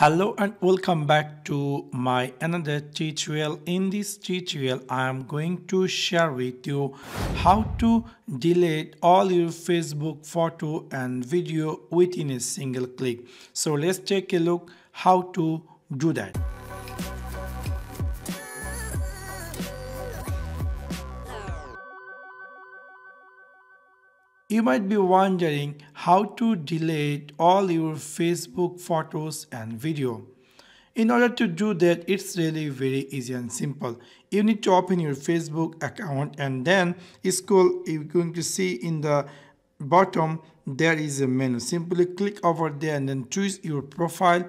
Hello and welcome back to my another tutorial. In this tutorial, I am going to share with you how to delete all your Facebook photo and video within a single click. So let's take a look how to do that. You might be wondering how to delete all your Facebook photos and video. In order to do that, it's really very easy and simple. You need to open your Facebook account and then scroll, you're going to see in the bottom there is a menu. Simply click over there and then choose your profile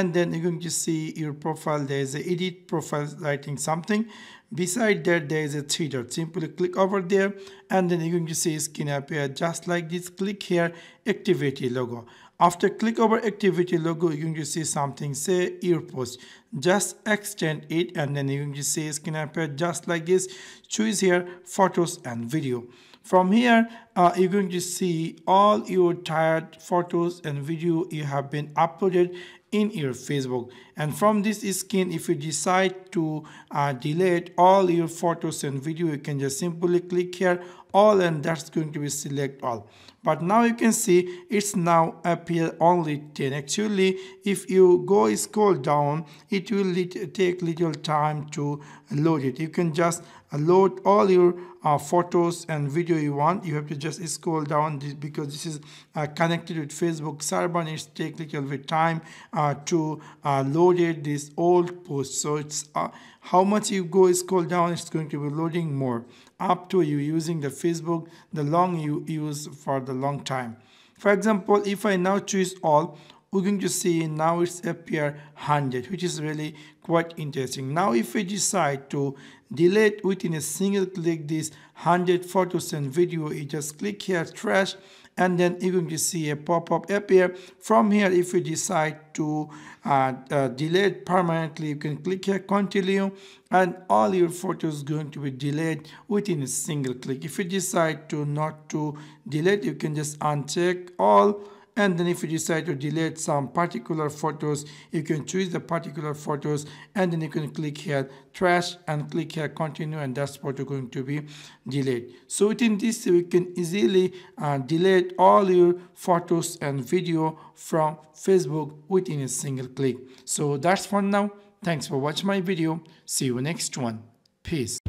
and then you're going to see your profile there is a edit profile writing something beside that there is a three dot simply click over there and then you're going to see skin appear just like this click here activity logo after click over activity logo you're going to see something say ear post just extend it and then you're going to see skin appear just like this choose here photos and video from here uh, you're going to see all your tired photos and video you have been uploaded in your Facebook and from this skin if you decide to uh, delete all your photos and video you can just simply click here all and that's going to be select all but now you can see it's now appear only 10 actually if you go scroll down it will take little time to load it you can just load all your uh, photos and video you want you have to just scroll down this because this is uh, connected with facebook server and it's take little bit time uh, to loaded this old post. So it's uh, how much you go scroll down, it's going to be loading more up to you using the Facebook, the long you use for the long time. For example, if I now choose all, we're going to see now it's appear 100 which is really quite interesting now if we decide to delete within a single click this 100 photos and video you just click here trash and then you're going to see a pop-up appear from here if you decide to uh, uh, delete permanently you can click here continue and all your photos going to be deleted within a single click if you decide to not to delete you can just uncheck all and then if you decide to delete some particular photos you can choose the particular photos and then you can click here trash and click here continue and that's what you're going to be delete so within this we can easily uh, delete all your photos and video from facebook within a single click so that's for now thanks for watching my video see you next one peace